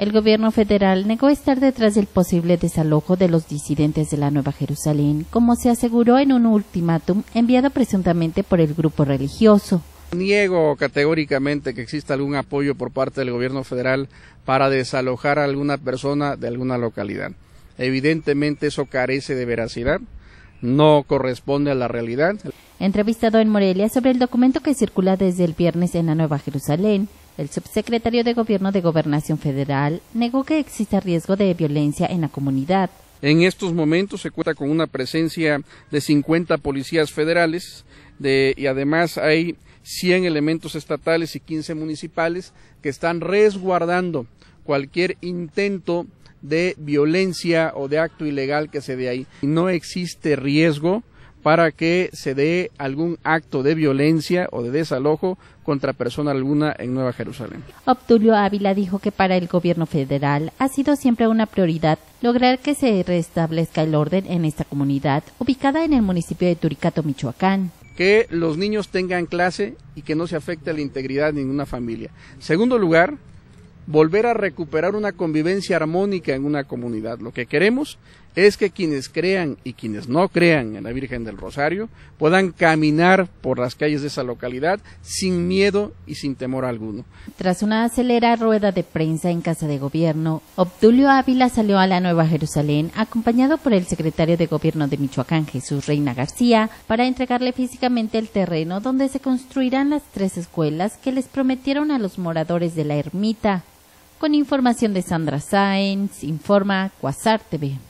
El gobierno federal negó estar detrás del posible desalojo de los disidentes de la Nueva Jerusalén, como se aseguró en un ultimátum enviado presuntamente por el grupo religioso. Niego categóricamente que exista algún apoyo por parte del gobierno federal para desalojar a alguna persona de alguna localidad. Evidentemente eso carece de veracidad, no corresponde a la realidad. Entrevistado en Morelia sobre el documento que circula desde el viernes en la Nueva Jerusalén, el subsecretario de Gobierno de Gobernación Federal negó que exista riesgo de violencia en la comunidad. En estos momentos se cuenta con una presencia de 50 policías federales y además hay 100 elementos estatales y 15 municipales que están resguardando cualquier intento de violencia o de acto ilegal que se dé ahí. No existe riesgo para que se dé algún acto de violencia o de desalojo contra persona alguna en Nueva Jerusalén. Obtulio Ávila dijo que para el gobierno federal ha sido siempre una prioridad lograr que se restablezca el orden en esta comunidad ubicada en el municipio de Turicato, Michoacán que los niños tengan clase y que no se afecte a la integridad de ninguna familia. Segundo lugar, volver a recuperar una convivencia armónica en una comunidad. Lo que queremos es que quienes crean y quienes no crean en la Virgen del Rosario puedan caminar por las calles de esa localidad sin miedo y sin temor alguno. Tras una acelera rueda de prensa en Casa de Gobierno, Obdulio Ávila salió a la Nueva Jerusalén acompañado por el secretario de Gobierno de Michoacán, Jesús Reina García, para entregarle físicamente el terreno donde se construirán las tres escuelas que les prometieron a los moradores de la ermita. Con información de Sandra Sáenz, informa Quasar TV.